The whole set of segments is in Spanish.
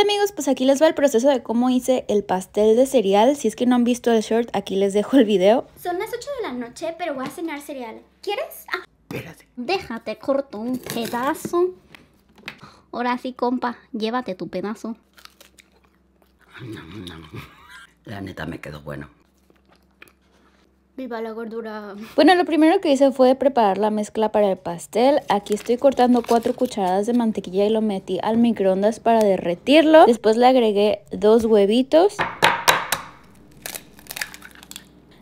Hola amigos, pues aquí les va el proceso de cómo hice el pastel de cereal. Si es que no han visto el short, aquí les dejo el video. Son las 8 de la noche, pero voy a cenar cereal. ¿Quieres? Ah, espérate. Déjate corto un pedazo. Ahora sí, compa, llévate tu pedazo. La neta me quedó bueno. Viva la gordura. Bueno, lo primero que hice fue preparar la mezcla para el pastel. Aquí estoy cortando cuatro cucharadas de mantequilla y lo metí al microondas para derretirlo. Después le agregué dos huevitos.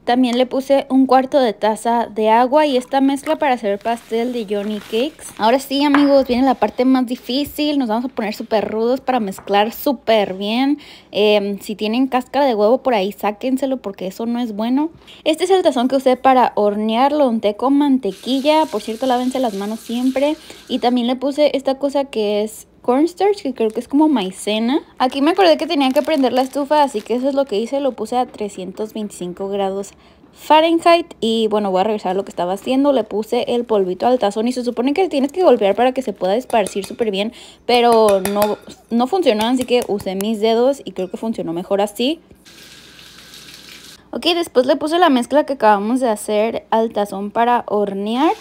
También le puse un cuarto de taza de agua y esta mezcla para hacer pastel de Johnny Cakes. Ahora sí, amigos, viene la parte más difícil. Nos vamos a poner súper rudos para mezclar súper bien. Em, si tienen cáscara de huevo por ahí, sáquenselo porque eso no es bueno. Este es el tazón que usé para hornearlo. Unté con mantequilla. Por cierto, lávense las manos siempre. Y también le puse esta cosa que es cornstarch, que creo que es como maicena. Aquí me acordé que tenía que prender la estufa, así que eso es lo que hice. Lo puse a 325 grados Fahrenheit y bueno voy a regresar a lo que estaba haciendo le puse el polvito al tazón y se supone que tienes que golpear para que se pueda esparcir súper bien pero no, no funcionó así que usé mis dedos y creo que funcionó mejor así ok después le puse la mezcla que acabamos de hacer al tazón para hornear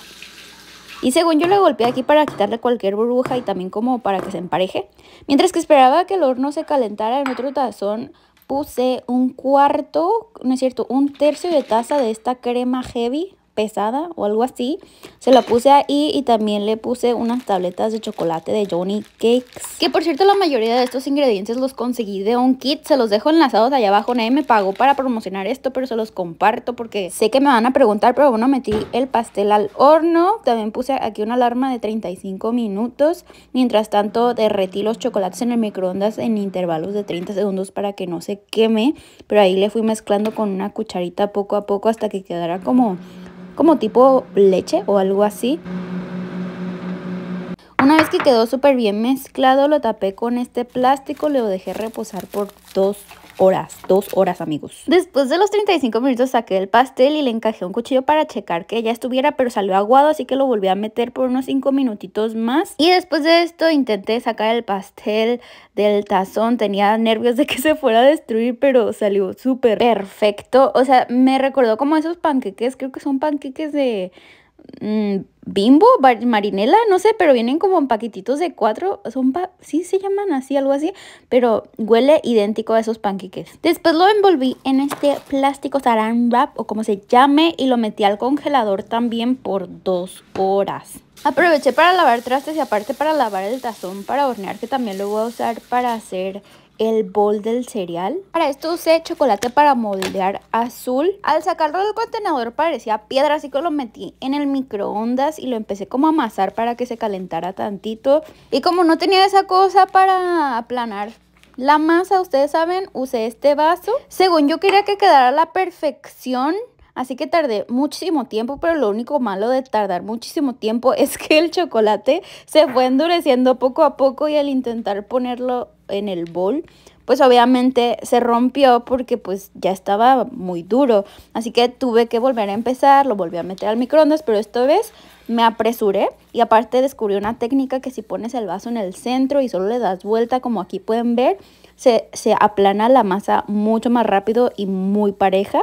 y según yo le golpeé aquí para quitarle cualquier burbuja y también como para que se empareje. Mientras que esperaba que el horno se calentara en otro tazón, puse un cuarto, no es cierto, un tercio de taza de esta crema heavy pesada o algo así. Se la puse ahí y también le puse unas tabletas de chocolate de Johnny Cakes. Que por cierto la mayoría de estos ingredientes los conseguí de un kit. Se los dejo enlazados allá abajo. Nadie me pagó para promocionar esto, pero se los comparto porque sé que me van a preguntar. Pero bueno, metí el pastel al horno. También puse aquí una alarma de 35 minutos. Mientras tanto derretí los chocolates en el microondas en intervalos de 30 segundos para que no se queme. Pero ahí le fui mezclando con una cucharita poco a poco hasta que quedara como como tipo leche o algo así. Una vez que quedó súper bien mezclado, lo tapé con este plástico, lo dejé reposar por dos horas, dos horas amigos. Después de los 35 minutos saqué el pastel y le encajé un cuchillo para checar que ya estuviera, pero salió aguado, así que lo volví a meter por unos 5 minutitos más. Y después de esto intenté sacar el pastel del tazón, tenía nervios de que se fuera a destruir, pero salió súper perfecto. O sea, me recordó como esos panqueques, creo que son panqueques de Mm, bimbo, marinela, no sé, pero vienen como en paquetitos de cuatro, son pa sí se llaman así, algo así, pero huele idéntico a esos panqueques. Después lo envolví en este plástico saran wrap o como se llame y lo metí al congelador también por dos horas. Aproveché para lavar trastes y aparte para lavar el tazón para hornear que también lo voy a usar para hacer el bol del cereal. Para esto usé chocolate para moldear azul. Al sacarlo del contenedor parecía piedra, así que lo metí en el microondas y lo empecé como a amasar para que se calentara tantito. Y como no tenía esa cosa para aplanar la masa, ustedes saben, usé este vaso. Según yo quería que quedara a la perfección, Así que tardé muchísimo tiempo, pero lo único malo de tardar muchísimo tiempo es que el chocolate se fue endureciendo poco a poco y al intentar ponerlo en el bol pues obviamente se rompió porque pues ya estaba muy duro. Así que tuve que volver a empezar, lo volví a meter al microondas, pero esta vez me apresuré y aparte descubrí una técnica que si pones el vaso en el centro y solo le das vuelta, como aquí pueden ver, se, se aplana la masa mucho más rápido y muy pareja.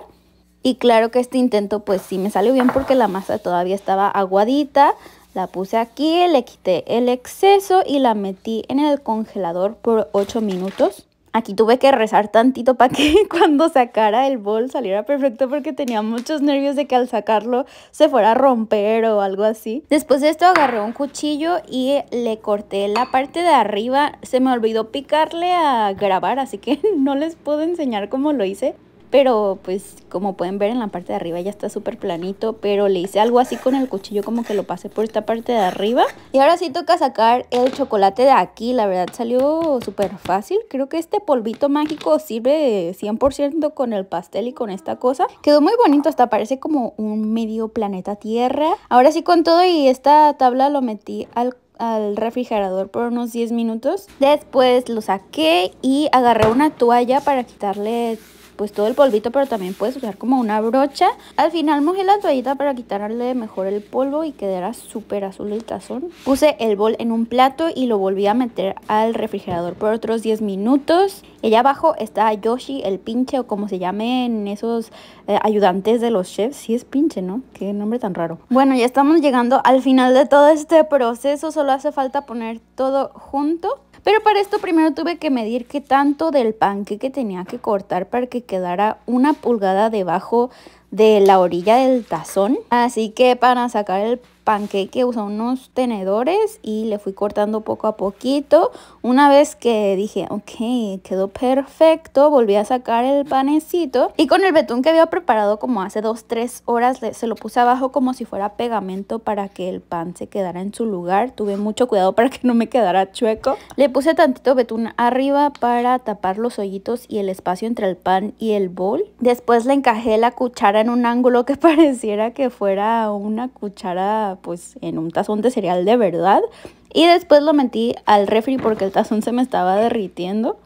Y claro que este intento pues sí me salió bien porque la masa todavía estaba aguadita, la puse aquí, le quité el exceso y la metí en el congelador por 8 minutos. Aquí tuve que rezar tantito para que cuando sacara el bol saliera perfecto porque tenía muchos nervios de que al sacarlo se fuera a romper o algo así. Después de esto agarré un cuchillo y le corté la parte de arriba. Se me olvidó picarle a grabar, así que no les puedo enseñar cómo lo hice pero pues como pueden ver en la parte de arriba ya está súper planito, pero le hice algo así con el cuchillo como que lo pasé por esta parte de arriba. Y ahora sí toca sacar el chocolate de aquí, la verdad salió súper fácil, creo que este polvito mágico sirve 100% con el pastel y con esta cosa. Quedó muy bonito, hasta parece como un medio planeta Tierra. Ahora sí con todo y esta tabla lo metí al refrigerador por unos 10 minutos. Después lo saqué y agarré una toalla para quitarle pues todo el polvito, pero también puedes usar como una brocha. Al final mojé la toallita para quitarle mejor el polvo y quedara súper azul el tazón. Puse el bol en un plato y lo volví a meter al refrigerador por otros 10 minutos. Allá abajo está Yoshi, el pinche o como se llamen esos eh, ayudantes de los chefs. Sí es pinche, ¿no? Qué nombre tan raro. Bueno, ya estamos llegando al final de todo este proceso. Solo hace falta poner todo junto. Pero para esto primero tuve que medir qué tanto del panqueque tenía que cortar para que quedara una pulgada debajo de la orilla del tazón. Así que para sacar el panqueque usé unos tenedores y le fui cortando poco a poquito. Una vez que dije, ok, quedó perfecto, volví a sacar el panecito y con el betún que había preparado como hace 2-3 horas se lo puse abajo como si fuera pegamento para que el pan se quedara en su lugar. Tuve mucho cuidado para que no me quedara chueco. Le puse tantito betún arriba para tapar los hoyitos y el espacio entre el pan y el bol Después le encajé la cuchara en un ángulo que pareciera que fuera una cuchara pues en un tazón de cereal de verdad. Y después lo metí al refri porque el tazón se me estaba derritiendo.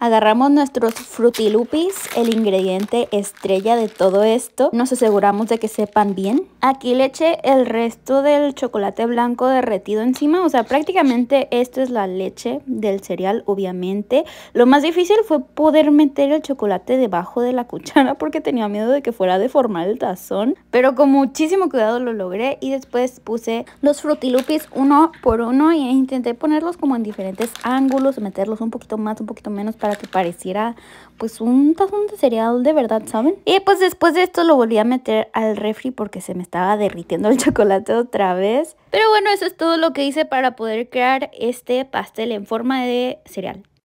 Agarramos nuestros frutilupis, el ingrediente estrella de todo esto. Nos aseguramos de que sepan bien. Aquí le eché el resto del chocolate blanco derretido encima. O sea, prácticamente esto es la leche del cereal, obviamente. Lo más difícil fue poder meter el chocolate debajo de la cuchara porque tenía miedo de que fuera a deformar el tazón. Pero con muchísimo cuidado lo logré y después puse los frutilupis uno por uno y intenté ponerlos como en diferentes ángulos, meterlos un poquito más, un poquito menos para que pareciera pues un tazón de cereal de verdad, ¿saben? Y pues después de esto lo volví a meter al refri porque se me estaba derritiendo el chocolate otra vez. Pero bueno, eso es todo lo que hice para poder crear este pastel en forma de cereal.